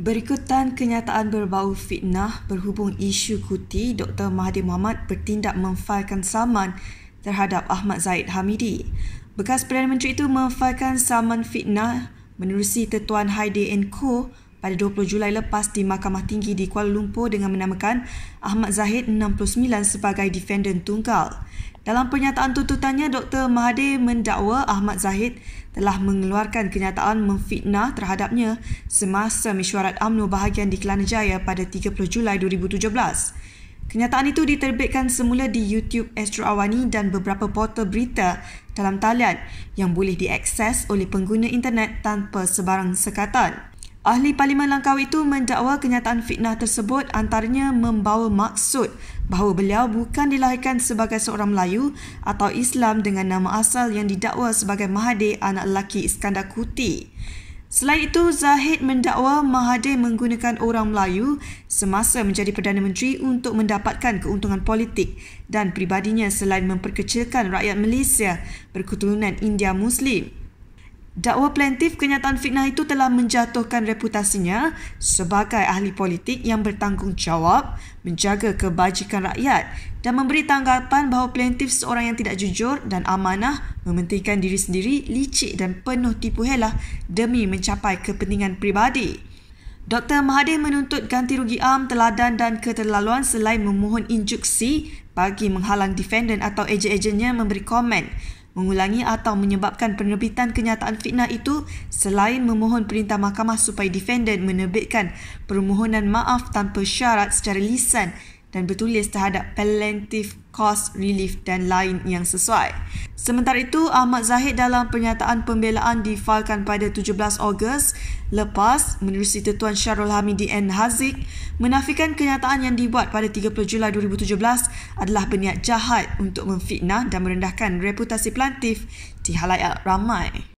Berikutan kenyataan berbau fitnah berhubung isu kuti Dr. Mahathir Mohamad bertindak memfailkan saman terhadap Ahmad Zaid Hamidi. Bekas Perdana Menteri itu memfailkan saman fitnah menerusi Tetuan Haider Co pada 20 Julai lepas di Mahkamah Tinggi di Kuala Lumpur dengan menamakan Ahmad Zahid 69 sebagai defendant tunggal. Dalam pernyataan tuntutannya, Dr. Mahathir mendakwa Ahmad Zahid telah mengeluarkan kenyataan memfitnah terhadapnya semasa mesyuarat UMNO bahagian di Kelana Jaya pada 30 Julai 2017. Kenyataan itu diterbitkan semula di YouTube Astro Awani dan beberapa portal berita dalam talian yang boleh diakses oleh pengguna internet tanpa sebarang sekatan. Ahli Parlimen Langkau itu mendakwa kenyataan fitnah tersebut antaranya membawa maksud bahawa beliau bukan dilahirkan sebagai seorang Melayu atau Islam dengan nama asal yang didakwa sebagai Mahathir anak lelaki Iskandar Kuti. Selain itu, Zahid mendakwa Mahathir menggunakan orang Melayu semasa menjadi Perdana Menteri untuk mendapatkan keuntungan politik dan pribadinya selain memperkecilkan rakyat Malaysia berketurunan India Muslim. Dakwa plaintif kenyataan fitnah itu telah menjatuhkan reputasinya sebagai ahli politik yang bertanggungjawab menjaga kebajikan rakyat dan memberi tanggapan bahawa plaintif seorang yang tidak jujur dan amanah mementingkan diri sendiri licik dan penuh tipu helah demi mencapai kepentingan peribadi. Dr. Mahathir menuntut ganti rugi am, teladan dan keterlaluan selain memohon injuksi bagi menghalang defendant atau ejen-ejennya memberi komen mengulangi atau menyebabkan penerbitan kenyataan fitnah itu selain memohon perintah mahkamah supaya defendant menerbitkan permohonan maaf tanpa syarat secara lisan dan bertulis terhadap palliative cost relief dan lain yang sesuai. Sementara itu, Ahmad Zahid dalam pernyataan pembelaan difailkan pada 17 Ogos Lepas, menerusi Tuan Syarul Hamidi N. Haziq menafikan kenyataan yang dibuat pada 30 Julai 2017 adalah berniat jahat untuk memfitnah dan merendahkan reputasi plantif di halayak ramai.